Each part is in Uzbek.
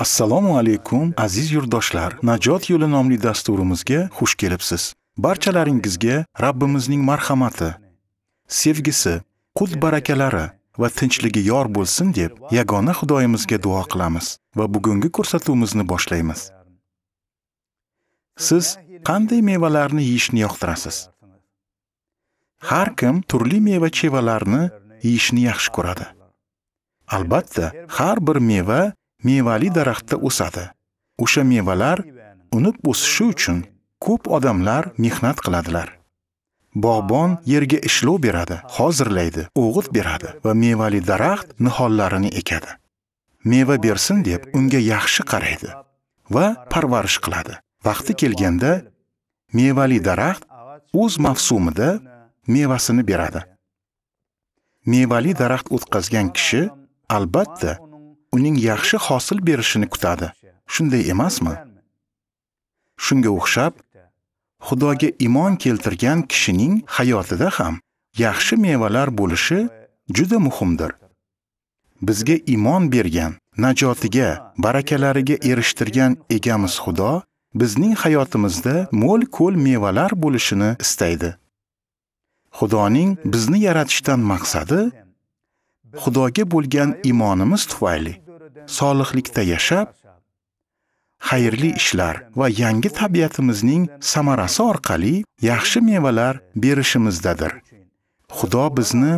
assalomu alaykum aziz yurtdoshlar najot yo'li nomli dasturimizga xush kelibsiz barchalaringizga rabbimizning marhamati sevgisi qut barakalari va tinchligi yor bo'lsin deb yagona xudoyimizga duo qilamiz va bugungi ko'rsatuvimizni boshlaymiz siz qanday mevalarni yeyishni yoqtirasiz har kim turli meva chevalarni yeyishni yaxshi ko'radi albatta har bir meva mevali daraxtda o'sadi. O'sha mevalar unib o'sishi uchun ko'p odamlar mehnat qiladilar. Bog'bon yerga ishlov beradi, hozirlaydi, o'g'it beradi va mevali daraxt nihollarini ekadi. Meva bersin deb unga yaxshi qaraydi va parvarish qiladi. Vaqti kelganda mevali daraxt o'z mavsumida mevasini beradi. Mevali daraxt o'tkazgan kishi albatta uning yaxshi hosil berishini kutadi. Shunday emasmi? Shunga o'xshab, Xudoga iymon keltirgan kishining hayotida ham yaxshi mevalar bo'lishi juda muhimdir. Bizga iymon bergan, najotiga, barakalariga erishtirgan egamiz Xudo bizning hayotimizda mo'l ko'l mevalar bo'lishini istaydi. Xudoning bizni yaratishdan maqsadi Xudoga bo'lgan iymonimiz tufayli solihlikda yashab, xayrli ishlar va yangi tabiatimizning samarasi orqali yaxshi mevalar berishimizdadir. Xudo bizni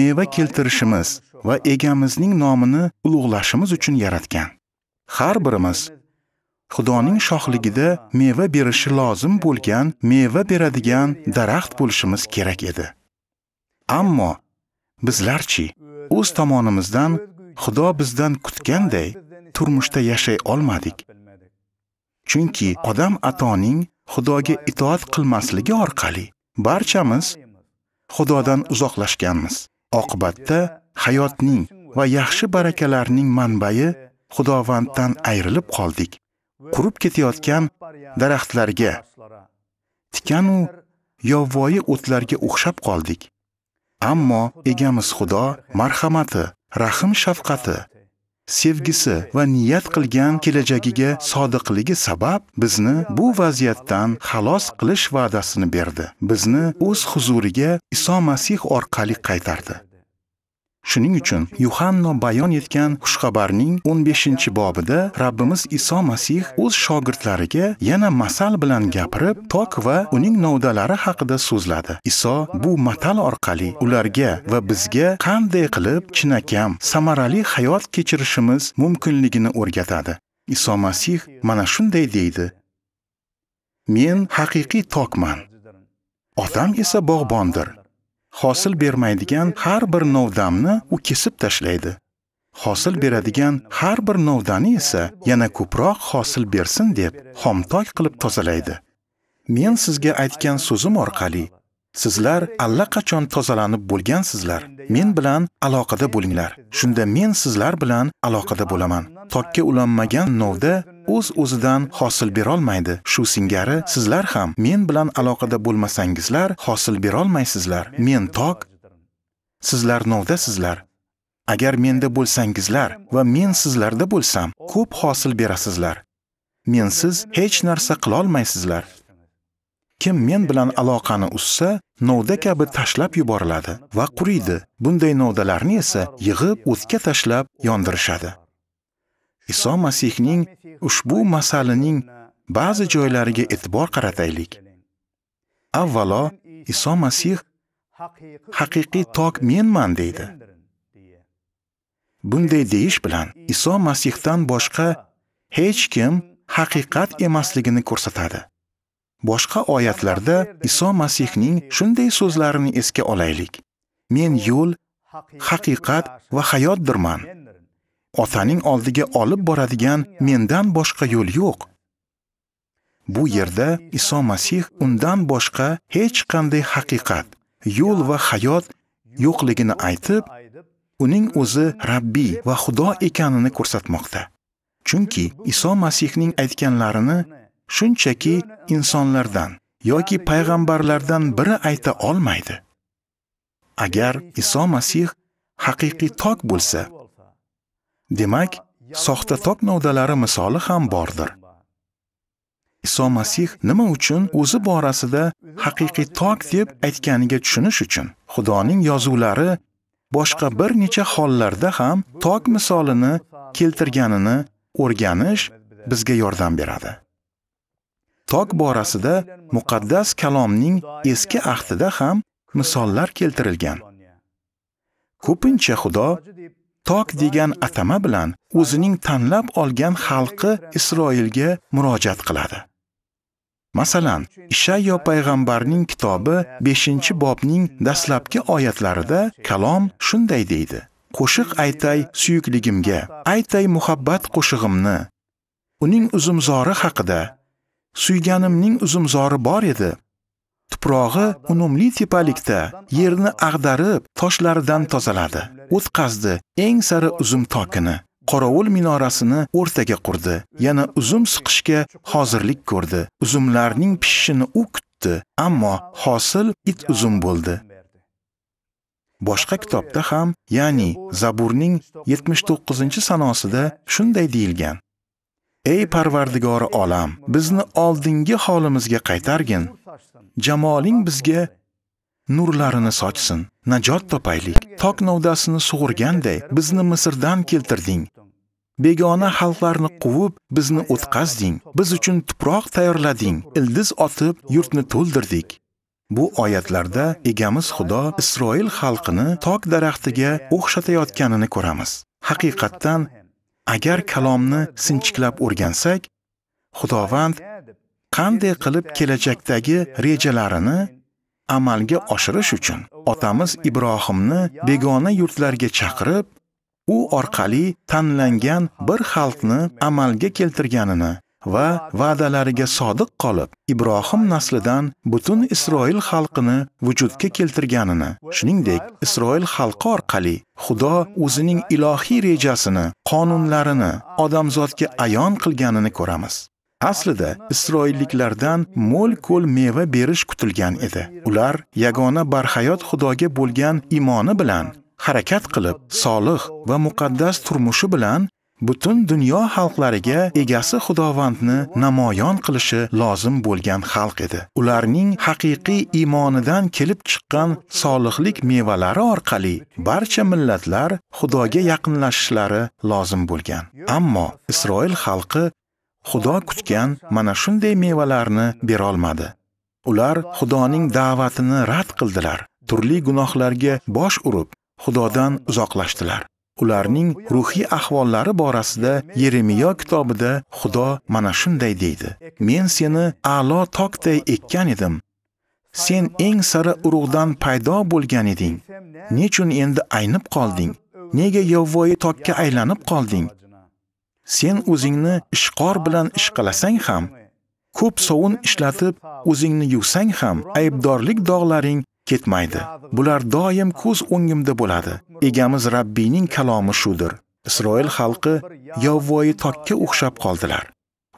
meva keltirishimiz va egamizning nomini ulug'lashimiz uchun yaratgan. Har birimiz Xudoning shohligida meva berishi lozim bo'lgan, meva beradigan daraxt bo'lishimiz kerak edi. Ammo bizlarchi o'z tomonimizdan Xudo bizdan kutganday turmushda yashay olmadik. Chunki odam atoning Xudoga itoat qilmasligi orqali barchamiz Xudodan uzoqlashganmiz. Oqibatda hayotning va yaxshi barakalarning manbai Xudovanddan ayrilib qoldik. Qurib ketayotgan daraxtlarga, tikan u yovvoyi o'tlarga o'xshab qoldik. Ammo egamiz Xudo marhamati, rahim shafqati, sevgisi va niyat qilgan kelajagiga sodiqligi sabab bizni bu vaziyatdan xalos qilish va'dasini berdi. Bizni o'z huzuriga Iso Masih orqali qaytardi. Shuning uchun Yuhanno bayon etgan xushxabarning 15-bobida Rabbimiz Iso Masih o'z shogirdlariga yana masal bilan gapirib, tok va uning novdalari haqida so'zladi. Iso bu matal orqali ularga va bizga qanday qilib chinakam, samarali hayot kechirishimiz mumkinligini o'rgatadi. Iso Masih mana shunday deydi: Men haqiqiy tokman. Otam esa bog'bondir. hosil bermaydigan har bir novdamni u kesib tashlaydi hosil beradigan har bir novdani esa yana ko'proq hosil bersin deb xomtoy qilib tozalaydi men sizga aytgan so'zim orqali sizlar allaqachon tozalanib bo'lgansizlar men bilan aloqada bo'linglar shunda men sizlar bilan aloqada bo'laman tokka ulanmagan novda o'z o'zidan hosil berolmaydi. Shu singari sizlar ham men bilan aloqada bo'lmasangizlar, hosil berolmaysizlar. Men tok, sizlar novdasizlar. Agar menda bo'lsangizlar va men sizlarda bo'lsam, ko'p hosil berasizlar. Mensiz hech narsa qila olmaysizlar. Kim men bilan aloqani uzsa, novda kabi tashlab yuboriladi va quriydi. Bunday novdalarni esa yig'ib o'tga tashlab yondirishadi. Iso Masihning ushbu masalining ba'zi joylariga e'tibor qarataylik. Avvalo, Iso Masih haqiqiy tok menman deydi. Bunday deyish bilan Iso Masihdan boshqa hech kim haqiqat emasligini ko'rsatadi. Boshqa oyatlarda Iso Masihning shunday so'zlarini esga olaylik. Men yo'l, haqiqat va hayotdirman. otaning oldiga olib boradigan mendan boshqa yo'l yo'q. Bu yerda Iso Masih undan boshqa hech qanday haqiqat, yo'l va hayot yo'qligini aytib, uning o'zi Rabbiy va Xudo ekanini ko'rsatmoqda. Chunki Iso Masihning aytganlarini shunchaki insonlardan yoki payg'ambarlardan biri ayta olmaydi. Agar Iso Masih haqiqiy tok bo'lsa, Demak, tok novdalari misoli ham bordir. Iso Masih nima uchun o'zi borasida haqiqiy tok deb aytganiga tushunish uchun Xudoning yozuvlari boshqa bir necha hollarda ham tok misolini keltirganini o'rganish bizga yordam beradi. Tok borasida muqaddas kalomning eski ahdida ham misollar keltirilgan. Ko'pincha Xudo tok degan atama bilan o'zining tanlab olgan xalqi Isroilga murojaat qiladi. Masalan, Ishayyo payg'ambarning kitobi 5-bobning dastlabki oyatlarida kalom shunday deydi: Qo'shiq aytay suyukligimga, aytay muhabbat qo'shig'imni. Uning uzumzori haqida, suyganimning uzumzori bor edi, tuprog'i unumli tepalikda yerni ag'darib toshlaridan tozaladi o'tqazdi eng sari uzum tokini qorovul minorasini o'rtaga qurdi yana uzum siqishga hozirlik ko'rdi uzumlarning pishishini u kutdi ammo hosil it uzum bo'ldi boshqa kitobda ham ya'ni zaburning 79 to'qqizinchi sanosida shunday deyilgan ey parvardigori olam bizni oldingi holimizga qaytargin jamoling bizga nurlarini sochsin najot topaylik tok novdasini sug'urganday bizni misrdan keltirding begona xalqlarni quvib bizni o'tqazding biz uchun tuproq tayyorlading ildiz otib yurtni to'ldirdik Bu oyatlarda egamiz Xudo Isroil xalqini tok daraxtiga o'xshatayotganini ko'ramiz. Haqiqatdan Agar kalomni sinchiklab o'rgansak, Xudovand qanday qilib kelajakdagi rejalarini amalga oshirish uchun otamiz Ibrohimni begona yurtlarga chaqirib, u orqali tanlangan bir xalqni amalga keltirganini va va'dalariga sodiq qolib, Ibrohim naslidan butun Isroil xalqini vujudga keltirganini, shuningdek, Isroil xalqi orqali Xudo o'zining ilohiy rejasini, qonunlarini odamzodga ayon qilganini ko'ramiz. Aslida Isroilliklardan mo'l ko'l meva berish kutilgan edi. Ular yagona barhayot Xudoga bo'lgan imoni bilan harakat qilib, solih va muqaddas turmushi bilan butun dunyo xalqlariga egasi Xudovandni namoyon qilishi lozim bo'lgan xalq edi. Ularning haqiqiy iymonidan kelib chiqqan solihlik mevalari orqali barcha millatlar Xudoga yaqinlashishlari lozim bo'lgan. Ammo Isroil xalqi Xudo kutgan mana shunday mevalarni bera olmadi. Ular Xudoning da'vatini rad qildilar, turli gunohlarga bosh urib, Xudodan uzoqlashdilar. ularning ruhiy ahvollari borasida Yeremiya kitobida Xudo mana shunday deydi: Men seni a'lo tokday ekkan edim. Sen eng sara urug'dan paydo bo'lgan eding. Nechun endi aynib qolding? Nega yovvoyi tokka aylanib qolding? Sen o'zingni ishqor bilan ish qilasang ham, ko'p sovun ishlatib o'zingni yuvsang ham aybdorlik dog'laring ketmaydi. Bular doim ko'z o'ngimda bo'ladi. Egamiz Rabbining kalomi shudir. Isroil xalqi yovvoyi tokka o'xshab qoldilar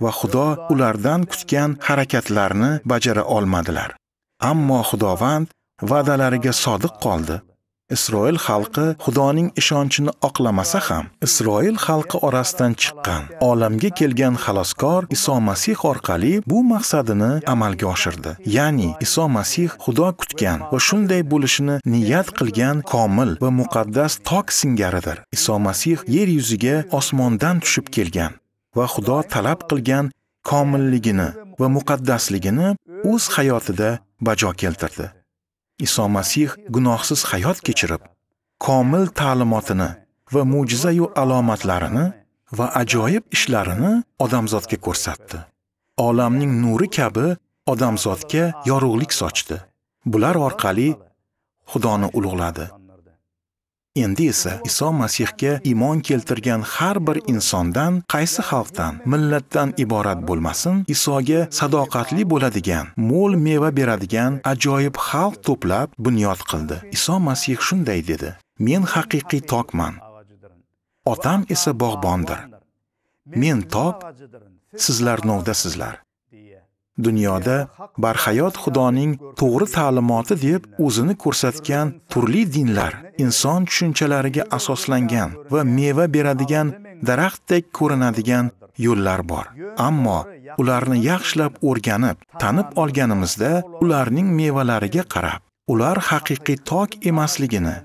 va Xudo ulardan kutgan harakatlarni bajara olmadilar. Ammo Xudovand va'dalariga sodiq qoldi Isroil xalqi Xudoning ishonchini oqlamasa ham, Isroil xalqi orasidan chiqqan, olamga kelgan xaloskor Iso Masih orqali bu maqsadini amalga oshirdi. Ya'ni Iso Masih Xudo kutgan va shunday bo'lishini niyat qilgan komil va muqaddas tok singaridir. Iso Masih yer yuziga osmondan tushib kelgan va Xudo talab qilgan komilligini va muqaddasligini o'z hayotida bajo keltirdi. Iso Masih gunohsiz hayot kechirib, komil ta'limotini va mo'jiza yu alomatlarini va ajoyib ishlarini odamzodga ko'rsatdi. Olamning nuri kabi odamzodga yorug'lik sochdi. Bular orqali Xudoni ulug'ladi. Endi esa Iso Masihga iymon keltirgan har bir insondan, qaysi xalqdan, millatdan iborat bo'lmasin, Isoga sadoqatli bo'ladigan, mo'l meva beradigan ajoyib xalq to'plab bunyod qildi. Iso Masih shunday dedi: Men haqiqiy tokman. Otam esa bog'bondir. Men top, sizlar novdasizlar. dunyoda barhayot xudoning to'g'ri ta'limoti deb o'zini ko'rsatgan turli dinlar inson tushunchalariga asoslangan va meva beradigan daraxtdek ko'rinadigan yo'llar bor. Ammo ularni yaxshilab o'rganib, tanib olganimizda ularning mevalariga qarab, ular haqiqiy tok emasligini,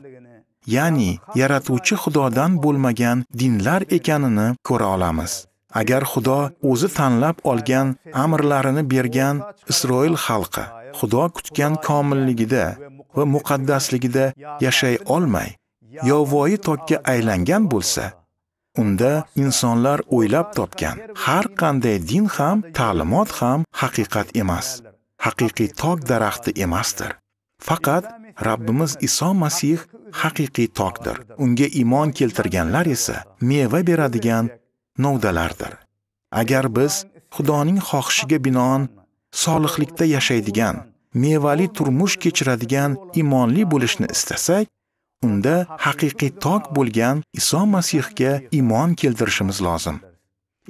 ya'ni yaratuvchi Xudodan bo'lmagan dinlar ekanini ko'ra olamiz. agar Xudo o'zi tanlab olgan amrlarini bergan Isroil xalqi Xudo kutgan komilligida va muqaddasligida yashay olmay, yovvoyi tokka aylangan bo'lsa, unda insonlar o'ylab topgan har qanday din ham, ta'limot ham haqiqat emas. Haqiqiy tok daraxti emasdir. Faqat Rabbimiz Iso Masih haqiqiy tokdir. Unga iymon keltirganlar esa meva beradigan novdalardir. Agar biz Xudoning xohishiga binoan solihlikda yashaydigan, mevali turmush kechiradigan imonli bo'lishni istasak, unda haqiqiy tok bo'lgan Iso Masihga iymon keltirishimiz lozim.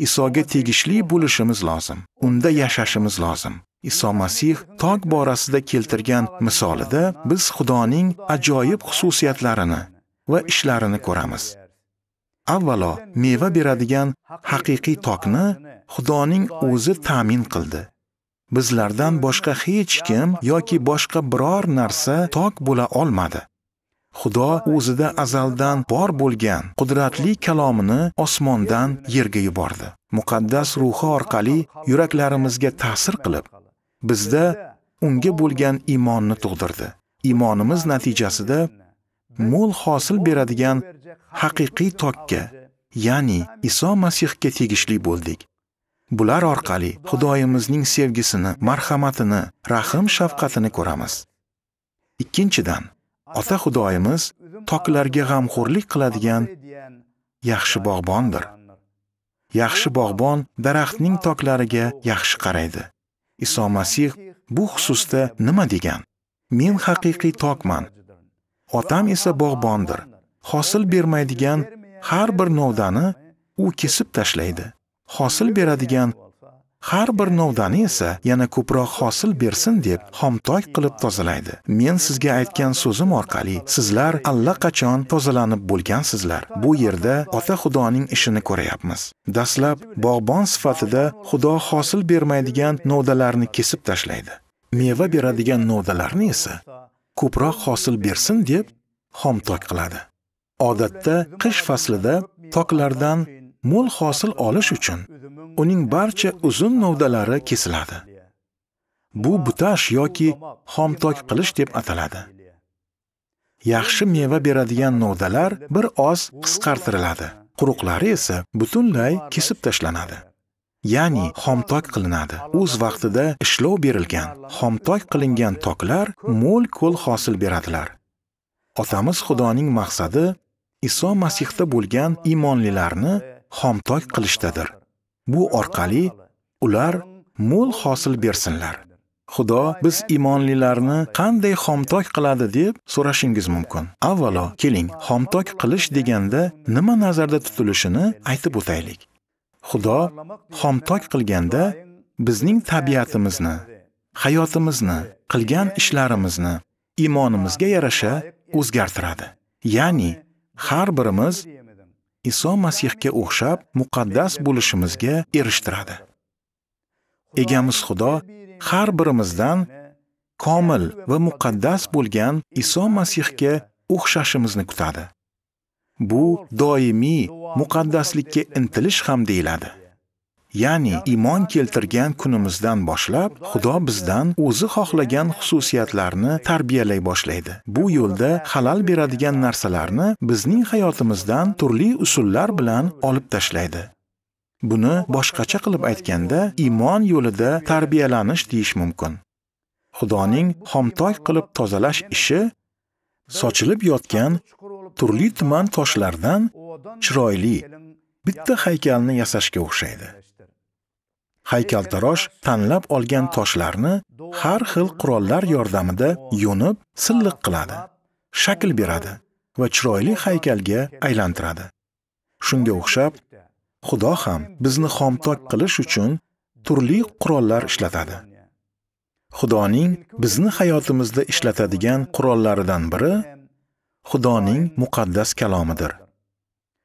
Isoga tegishli bo'lishimiz lozim. Unda yashashimiz lozim. Iso Masih tok borasida keltirgan misolida biz Xudoning ajoyib xususiyatlarini va ishlarini ko'ramiz. avvalo meva beradigan haqiqiy tokni Xudoning o'zi ta'min qildi. Bizlardan boshqa hech kim yoki boshqa biror narsa tok bo'la olmadi. Xudo o'zida azaldan bor bo'lgan qudratli kalomini osmondan yerga yubordi. Muqaddas ruhi orqali yuraklarimizga ta'sir qilib, bizda unga bo'lgan iymonni tug'dirdi. Iymonimiz natijasida mo'l hosil beradigan haqiqiy tokka, ya'ni Iso Masihga tegishli bo'ldik. Bular orqali Xudoyimizning sevgisini, marhamatini, rahm shafqatini ko'ramiz. Ikkinchidan, Ota Xudoyimiz toklarga g'amxo'rlik qiladigan yaxshi bog'bondir. Yaxshi bog'bon daraxtning toklariga yaxshi qaraydi. Iso Masih bu xususda nima degan? Men haqiqiy tokman, Otam esa bog'bondir. Hosil bermaydigan har bir novdani u kesib tashlaydi. Hosil beradigan har bir novdani esa yana ko'proq hosil bersin deb xomtoy qilib tozalaydi. Men sizga aytgan so'zim orqali sizlar allaqachon tozalanib bo'lgansizlar. Bu yerda Ota Xudoning ishini ko'rayapmiz. Dastlab bog'bon sifatida Xudo hosil bermaydigan novdalarni kesib tashlaydi. Meva beradigan novdalarni esa ko'proq hosil bersin deb xomtok qiladi. Odatda qish faslida toklardan mo'l hosil olish uchun uning barcha uzun novdalari kesiladi. Bu butash yoki xomtok qilish deb ataladi. Yaxshi meva beradigan novdalar bir oz qisqartiriladi. Quruqlari esa butunlay kesib tashlanadi. ya'ni xomtok qilinadi. O'z vaqtida ishlov berilgan, xomtok qilingan toklar mo'l ko'l hosil beradilar. Otamiz Xudoning maqsadi Iso Masihda bo'lgan iymonlilarni xomtok qilishdadir. Bu orqali ular mo'l hosil bersinlar. Xudo biz iymonlilarni qanday xomtok qiladi deb so'rashingiz mumkin. Avvalo, keling, xomtok qilish deganda nima nazarda tutilishini aytib o'taylik. Xudo xomtok qilganda bizning tabiatimizni, hayotimizni, qilgan ishlarimizni iymonimizga yarasha o'zgartiradi. Ya'ni har birimiz Iso Masihga o'xshab muqaddas bo'lishimizga erishtiradi. Egamiz Xudo har birimizdan komil va muqaddas bo'lgan Iso Masihga o'xshashimizni kutadi. Bu doimiy muqaddaslikka intilish ham deyiladi. Ya'ni iymon keltirgan kunimizdan boshlab Xudo bizdan o'zi xohlagan xususiyatlarni tarbiyalay boshlaydi. Bu yo'lda halol beradigan narsalarni bizning hayotimizdan turli usullar bilan olib tashlaydi. Buni boshqacha qilib aytganda, iymon yo'lida tarbiyalanish deyish mumkin. Xudoning xomtoy qilib tozalash ishi sochilib yotgan turli tuman toshlardan chiroyli bitta haykalni yasashga o'xshaydi. Haykaltarosh tanlab olgan toshlarni har xil qurollar yordamida yonib, silliq qiladi, shakl beradi va chiroyli haykalga aylantiradi. Shunga o'xshab, Xudo ham bizni xomtok qilish uchun turli qurollar ishlatadi. Xudoning bizni hayotimizda ishlatadigan qurollaridan biri Xudoning muqaddas kalomidir.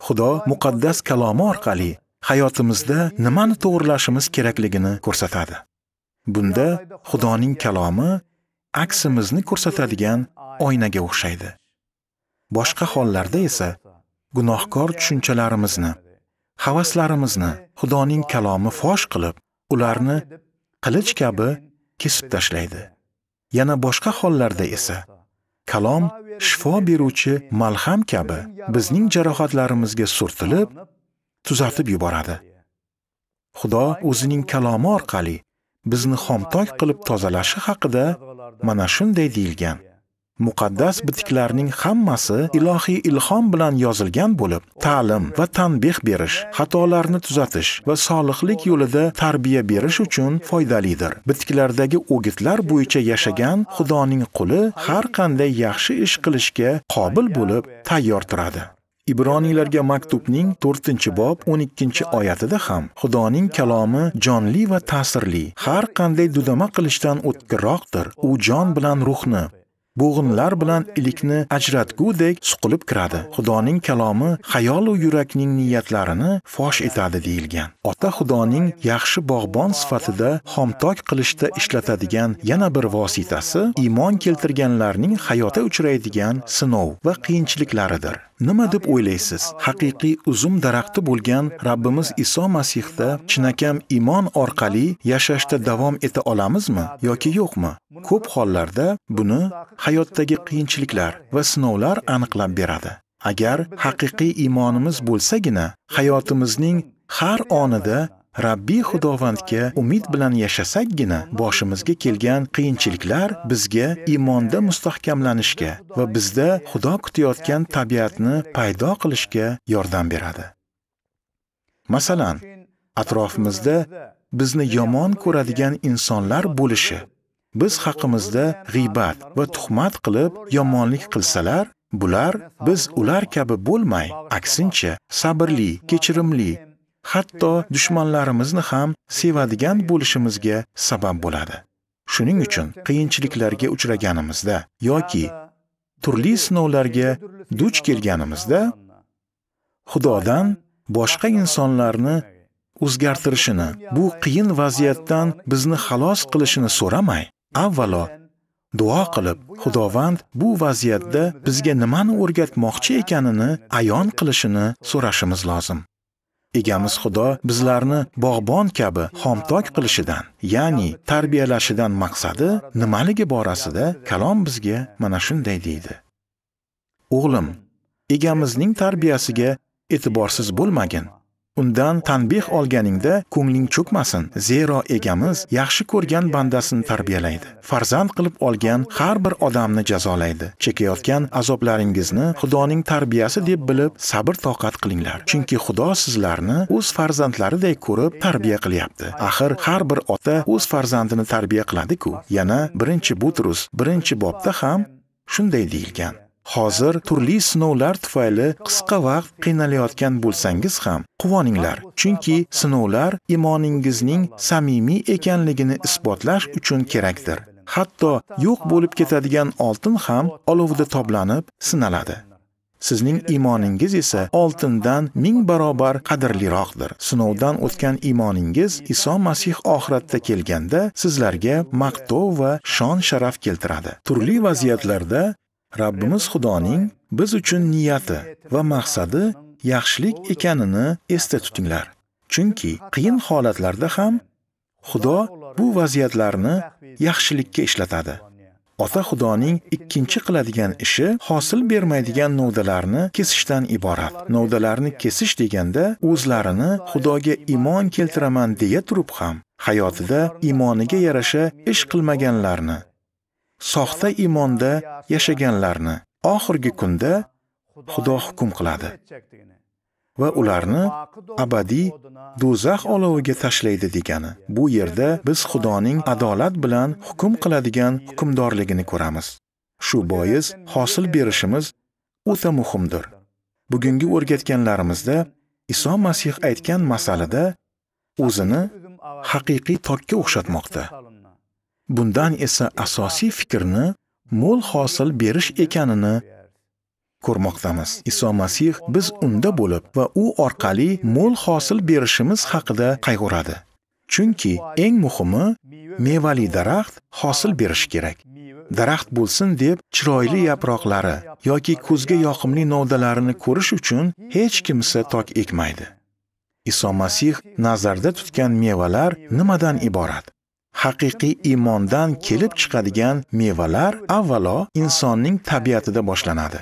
Xudo muqaddas kalomi orqali hayotimizda nimani to'g'rilashimiz kerakligini ko'rsatadi. Bunda Xudoning kalomi aksimizni ko'rsatadigan oynaga o'xshaydi. Boshqa hollarda esa gunohkor tushunchalarimizni, havaslarimizni Xudoning kalomi fosh qilib, ularni qilich kabi kesib tashlaydi. Yana boshqa hollarda esa kalom shifo beruvchi malham kabi bizning jarohatlarimizga surtilib, tuzatib yuboradi. Xudo o'zining kalomi orqali bizni xomtok qilib tozalashi haqida mana shunday deyilgan. Muqaddas bitiklarning hammasi ilohiy ilhom bilan yozilgan bo'lib, ta'lim va tanbeh berish, xatolarni tuzatish va solihlik yo'lida tarbiya berish uchun foydalidir. Bitiklardagi o'gitlar bo'yicha yashagan Xudoning quli har qanday yaxshi ish qilishga qobil bo'lib tayyor turadi. Ibroniylarga maktubning 4-bob 12-oyatida ham Xudoning kalomi jonli va ta'sirli, har qanday dudama qilishdan o'tkirroqdir. U jon bilan ruhni, bo'g'inlar bilan ilikni ajratgudek suqilib kiradi. Xudoning kalomi xayol va yurakning niyatlarini fosh etadi deyilgan. Ota Xudoning yaxshi bog'bon sifatida xomtok qilishda ishlatadigan yana bir vositasi iymon keltirganlarning hayotda uchraydigan sinov va qiyinchiliklaridir. Nima deb o'ylaysiz? Haqiqiy uzum daraxti bo'lgan Rabbimiz Iso Masihda chinakam iymon orqali yashashda davom eta olamizmi yoki yo'qmi? Ko'p hollarda buni hayotdagi qiyinchiliklar va sinovlar aniqlab beradi. Agar haqiqiy iymonimiz bo'lsagina, hayotimizning har onida Rabbiy Xudovandga umid bilan yashasakgina boshimizga kelgan qiyinchiliklar bizga iymonda mustahkamlanishga va bizda Xudo kutayotgan tabiatni paydo qilishga yordam beradi. Masalan, atrofimizda bizni yomon ko'radigan insonlar bo'lishi, biz haqimizda g'ibat va tuhmat qilib yomonlik qilsalar, bular biz ular kabi bo'lmay, aksincha sabrli, kechirimli hatto dushmanlarimizni ham sevadigan bo'lishimizga sabab bo'ladi. Shuning uchun qiyinchiliklarga uchraganimizda yoki turli sinovlarga duch kelganimizda Xudodan boshqa insonlarni o'zgartirishini, bu qiyin vaziyatdan bizni xalos qilishini so'ramay, avvalo duo qilib xudovand bu vaziyatda bizga nimani o'rgatmoqchi ekanini ayon qilishini so'rashimiz lozim Egamiz Xudo bizlarni bog'bon kabi xomtok qilishidan, ya'ni tarbiyalashidan maqsadi nimaligi borasida kalom bizga mana shunday deydi. O'g'lim, egamizning tarbiyasiga e'tiborsiz bo'lmagin. Undan tanbeh olganingda ko'ngling cho'kmasin, zero egamiz yaxshi ko'rgan bandasini tarbiyalaydi. Farzand qilib olgan har bir odamni jazolaydi. Chekayotgan azoblaringizni Xudoning tarbiyasi deb bilib, sabr-toqat qilinglar. Chunki Xudo sizlarni o'z farzandlaridek ko'rib tarbiya qilyapti. Axir har bir ota o'z farzandini tarbiya qiladi-ku. Yana 1-Butrus 1-bobda ham shunday deyilgan. Hozir turli sinovlar tufayli qisqa vaqt qiynalayotgan bo'lsangiz ham quvoninglar, chunki sinovlar iymoningizning samimiy ekanligini isbotlash uchun kerakdir. Hatto yo'q bo'lib ketadigan oltin ham olovda toblanib sinaladi. Sizning iymoningiz esa oltindan ming barobar qadrliroqdir. Sinovdan o'tgan iymoningiz Iso Masih oxiratda kelganda sizlarga maqtov va shon-sharaf keltiradi. Turli vaziyatlarda Rabbimiz Xudoning biz uchun niyati va maqsadi yaxshilik ekanini esda tutinglar. Chunki qiyin holatlarda ham Xudo bu vaziyatlarni yaxshilikka ishlatadi. Ota Xudoning ikkinchi qiladigan ishi hosil bermaydigan novdalarni kesishdan iborat. Novdalarni kesish deganda o'zlarini Xudoga iymon keltiraman deya turib ham hayotida iymoniga yarasha ish qilmaganlarni soxta iymonda yashaganlarni oxirgi kunda Xudo hukm qiladi va ularni abadiy do'zax oloviga tashlaydi degani. Bu yerda biz Xudoning adolat bilan hukm qiladigan hukmdorligini ko'ramiz. Shu bois hosil berishimiz o'ta muhimdir. Bugungi o'rgatganlarimizda Iso Masih aytgan masalada o'zini haqiqiy tokka o'xshatmoqda. bundan esa asosiy fikrni mo'l hosil berish ekanini ko'rmoqdamiz. Iso Masih biz unda bo'lib va u orqali mo'l hosil berishimiz haqida qayg'uradi. Chunki eng muhimi mevali daraxt hosil berishi kerak. Daraxt bo'lsin deb chiroyli yaproqlari yoki ko'zga yoqimli novdalarini ko'rish uchun hech kimsa tok ekmaydi. Iso Masih nazarda tutgan mevalar nimadan iborat? haqiqiy iymondan kelib chiqadigan mevalar avvalo insonning tabiatida boshlanadi.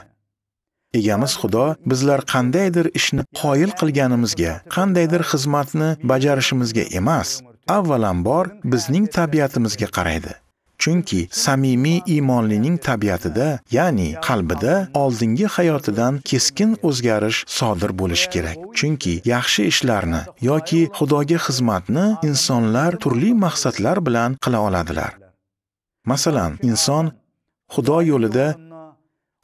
Egamiz Xudo bizlar qandaydir ishni qoyil qilganimizga, qandaydir xizmatni bajarishimizga emas, avvalambor bizning tabiatimizga qaraydi. Chunki samimiy iymonlining tabiatida, ya'ni qalbida oldingi hayotidan keskin o'zgarish sodir bo'lishi kerak. Chunki yaxshi ishlarni yoki Xudoga xizmatni insonlar turli maqsadlar bilan qila oladilar. Masalan, inson Xudo yo'lida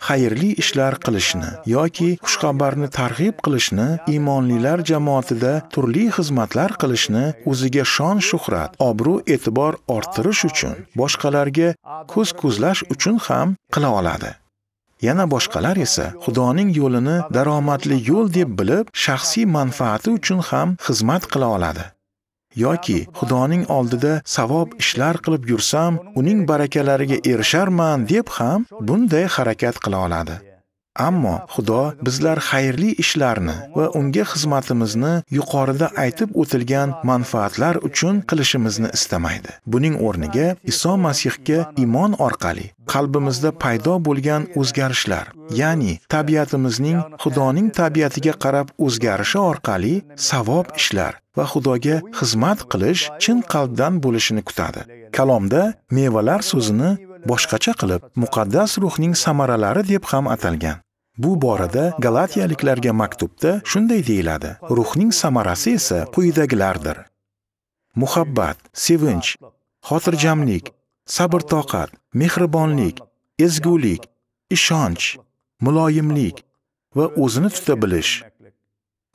xayrli ishlar qilishni yoki xushxabarni targ'ib qilishni, iymonlilar jamoatida turli xizmatlar qilishni o'ziga shon shuhrat, obro' e'tibor orttirish uchun, boshqalarga ko'z ko'zlash uchun ham qila oladi. Yana boshqalar esa Xudoning yo'lini daromadli yo'l deb bilib, shaxsiy manfaati uchun ham xizmat qila oladi. yoki xudoning oldida savob ishlar qilib yursam uning barakalariga erisharman deb ham bunday harakat qila oladi Ammo Xudo bizlar xayrli ishlarni va unga xizmatimizni yuqorida aytib o'tilgan manfaatlar uchun qilishimizni istamaydi. Buning o'rniga Iso Masihga iymon orqali qalbimizda paydo bo'lgan o'zgarishlar, ya'ni tabiatimizning Xudoning tabiatiga qarab o'zgarishi orqali savob ishlar va Xudoga xizmat qilish chin qalbdan bo'lishini kutadi. Kalomda mevalar so'zini boshqacha qilib muqaddas ruhning samaralari deb ham atalgan. Bu borada Galatiyaliklarga maktubda shunday deyiladi. Ruhning samarasi esa quyidagilardir. Muhabbat, sevinch, xotirjamlik, sabr-toqat, mehribonlik, ezgulik, ishonch, muloyimlik va o'zini tuta bilish.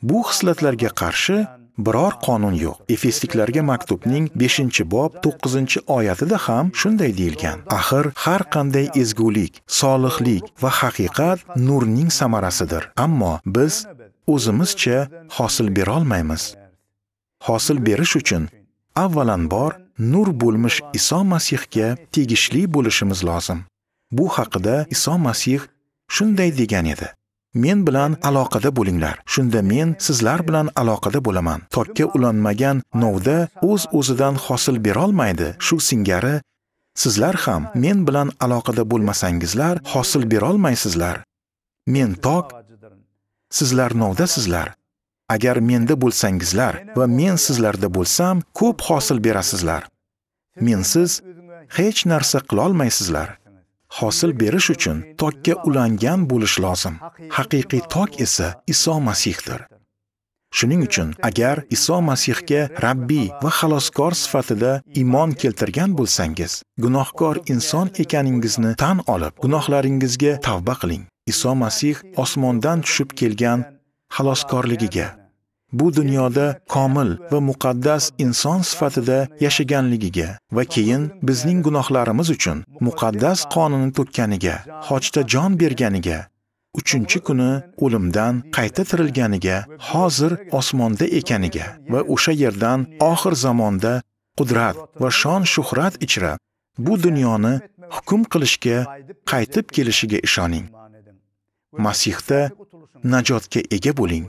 Bu xislatlarga qarshi biror qonun yo'q. Efesliklarga maktubning 5-bob 9-oyatida ham shunday deyilgan. Axir har qanday ezgulik, solihlik va haqiqat nurning samarasidir. Ammo biz o'zimizcha hosil bera olmaymiz. Hosil berish uchun avvalambor nur bo'lmish Iso Masihga tegishli bo'lishimiz lozim. Bu haqida Iso Masih shunday degan edi. men bilan aloqada bo'linglar shunda men sizlar bilan aloqada bo'laman tokka ulanmagan novda o'z uz o'zidan hosil berolmaydi shu singari sizlar ham men bilan aloqada bo'lmasangizlar hosil berolmaysizlar men tok sizlar novdasizlar agar menda bo'lsangizlar va men sizlarda bo'lsam ko'p hosil berasizlar mensiz hech narsa qilolmaysizlar hosil berish uchun tokka ulangan bo'lish lozim. Haqiqiy tok esa Iso Masihdir. Shuning uchun, agar Iso Masihga Rabbiy va xaloskor sifatida iymon keltirgan bo'lsangiz, gunohkor inson ekaningizni tan olib, gunohlaringizga tavba qiling. Iso Masih osmondan tushib kelgan xaloskorligiga, bu dunyoda komil va muqaddas inson sifatida yashaganligiga va keyin bizning gunohlarimiz uchun muqaddas qonini to'kkaniga hojda jon berganiga, uchinchi kuni o'limdan qayta tirilganiga, hozir osmonda ekaniga va o'sha yerdan oxir zamonda qudrat va shon shuhrat ichra bu dunyoni hukm qilishga qaytib kelishiga ishoning. Masihda najotga ega bo'ling.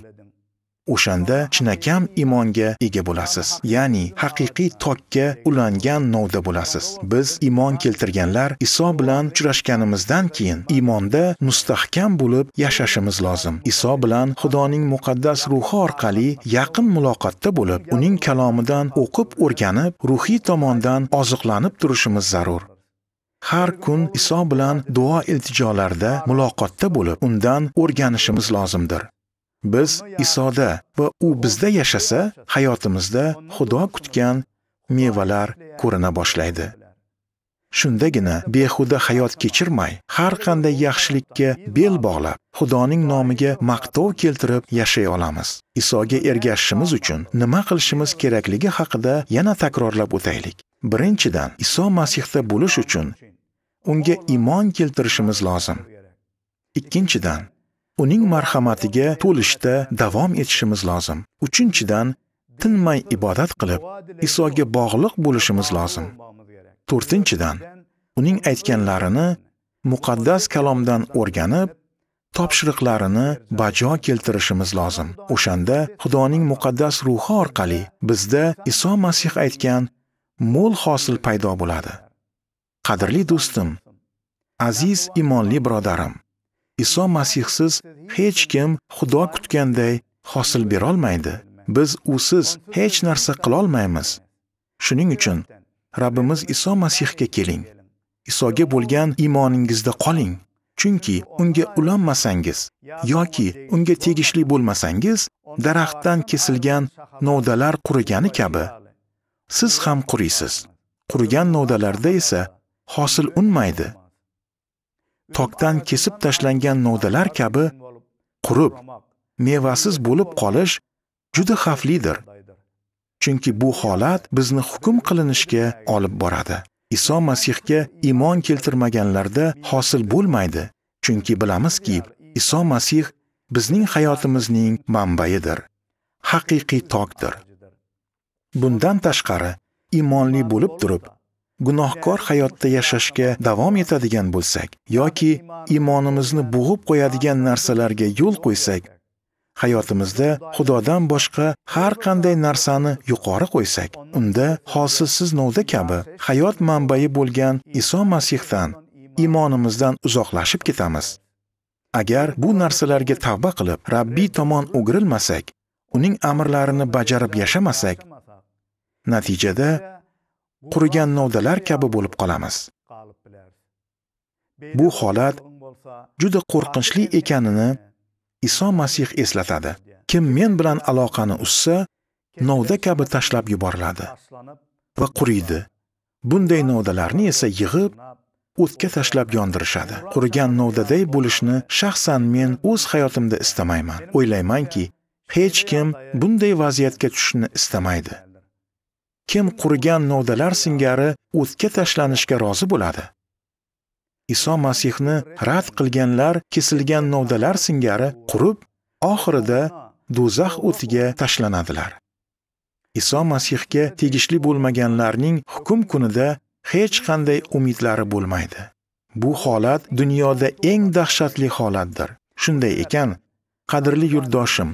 o'shanda chinakam iymonga ega bo'lasiz ya'ni haqiqiy tokka ulangan novda bo'lasiz biz iymon keltirganlar iso bilan uchrashganimizdan keyin iymonda mustahkam bo'lib yashashimiz lozim iso bilan xudoning muqaddas ruhi orqali yaqin muloqotda bo'lib uning kalomidan o'qib o'rganib ruhiy tomondan oziqlanib turishimiz zarur har kun iso bilan duo iltijolarda muloqotda bo'lib undan o'rganishimiz lozimdir Biz Isoda va u bizda yashasa, hayotimizda Xudo kutgan mevalar ko'rina boshlaydi. Shundagina behuda hayot kechirmay, har qanday yaxshilikka bel bog'lab, Xudoning nomiga maqtov keltirib yashay olamiz. Isoga ergashishimiz uchun nima qilishimiz kerakligi haqida yana takrorlab o'taylik. Birinchidan, Iso Masihda bo'lish uchun unga iymon keltirishimiz lozim. Ikkinchidan, uning marhamatiga to'lishda davom etishimiz lozim. Uchinchidan, tinmay ibodat qilib, Isoga bog'liq bo'lishimiz lozim. To'rtinchidan, uning aytganlarini muqaddas kalomdan o'rganib, topshiriqlarini bajo keltirishimiz lozim. O'shanda Xudoning muqaddas ruhi orqali bizda Iso Masih aytgan mo'l hosil paydo bo'ladi. Qadrli do'stim, aziz imonli birodarim, Iso Masihsiz hech kim Xudo kutganday hosil berolmaydi. Biz usiz hech narsa qila olmaymiz. Shuning uchun Rabbimiz Iso Masihga keling. Isoga bo'lgan iymoningizda qoling. Chunki unga ulanmasangiz yoki unga tegishli bo'lmasangiz, daraxtdan kesilgan novdalar qurigani kabi siz ham quriysiz. Qurigan novdalarda esa hosil unmaydi. tokdan kesib tashlangan nodalar kabi qurib, mevasiz bo'lib qolish juda xavflidir. Chunki bu holat bizni hukm qilinishga olib boradi. Iso Masihga iymon keltirmaganlarda hosil bo'lmaydi. Chunki bilamizki, Iso Masih bizning hayotimizning manbaidir. Haqiqiy tokdir. Bundan tashqari, iymonli bo'lib turib, gunohkor hayotda yashashga davom etadigan bo'lsak yoki iymonimizni bo'g'ib qo'yadigan narsalarga yo'l qo'ysak hayotimizda xudodan boshqa har qanday narsani yuqori qo'ysak unda hosilsiz novda kabi hayot manbai bo'lgan iso masihdan iymonimizdan uzoqlashib ketamiz agar bu narsalarga tavba qilib rabbiy tomon o'girilmasak uning amrlarini bajarib yashamasak natijada qurigan novdalar kabi bo'lib qolamiz bu holat juda qo'rqinchli ekanini iso masih eslatadi kim men bilan aloqani ussa, novda kabi tashlab yuboriladi va quriydi bunday novdalarni esa yig'ib o'tga tashlab yondirishadi qurigan novdaday bo'lishni shaxsan men o'z hayotimda istamayman o'ylaymanki hech kim bunday vaziyatga tushishni istamaydi kim qurigan nodalar singari o'tga tashlanishga rozi bo'ladi. Iso Masihni rad qilganlar kesilgan novdalar singari qurib, oxirida do'zax o'tiga tashlanadilar. Iso Masihga tegishli bo'lmaganlarning hukm kunida hech qanday umidlari bo'lmaydi. Bu holat dunyoda eng dahshatli holatdir. Shunday ekan, qadrli yurtdoshim,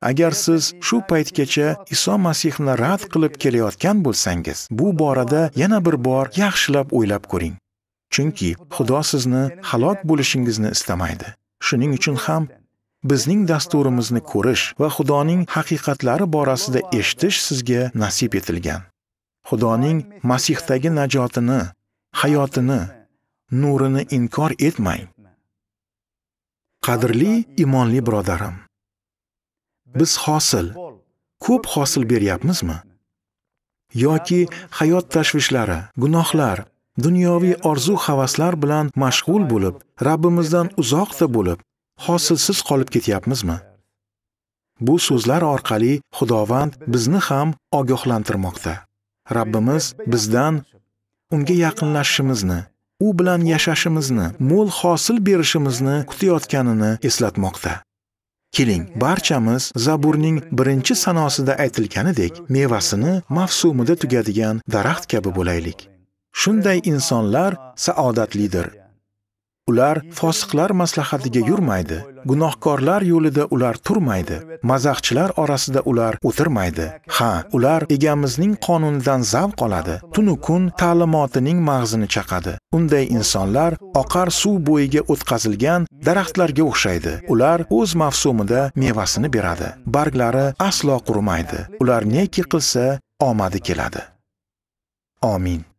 agar siz shu paytgacha iso masihni rad qilib kelayotgan bo'lsangiz bu borada yana bir bor yaxshilab o'ylab ko'ring chunki xudo sizni halok bo'lishingizni istamaydi shuning uchun ham bizning dasturimizni ko'rish va xudoning haqiqatlari borasida eshitish sizga nasib etilgan xudoning masihdagi najotini hayotini nurini inkor etmang qadrli imonli birodarim biz hosil ko'p hosil beryapmizmi yoki hayot tashvishlari gunohlar dunyoviy orzu havaslar bilan mashg'ul bo'lib rabbimizdan uzoqda bo'lib hosilsiz qolib ketyapmizmi bu so'zlar orqali xudovand bizni ham ogohlantirmoqda rabbimiz bizdan unga yaqinlashishimizni u bilan yashashimizni mo'l hosil berishimizni kutayotganini eslatmoqda Keling, barchamiz Zaburning birinchi sanosida aytilganidek, mevasini mavsumida tugadigan daraxt kabi bo'laylik. Shunday insonlar saodatlidir. Ular fosiqlar maslahatiga yurmaydi, gunohkorlar yo'lida ular turmaydi, mazaxchilar orasida ular o'tirmaydi. Ha, ular egamizning qonunidan zavq oladi, tunu kun ta'limotining mag'zini chaqadi. Unday insonlar oqar suv bo'yiga o'tkazilgan daraxtlarga o'xshaydi. Ular o'z mavsumida mevasini beradi. Barglari aslo qurimaydi. Ular neki qilsa, omadi keladi. Amin.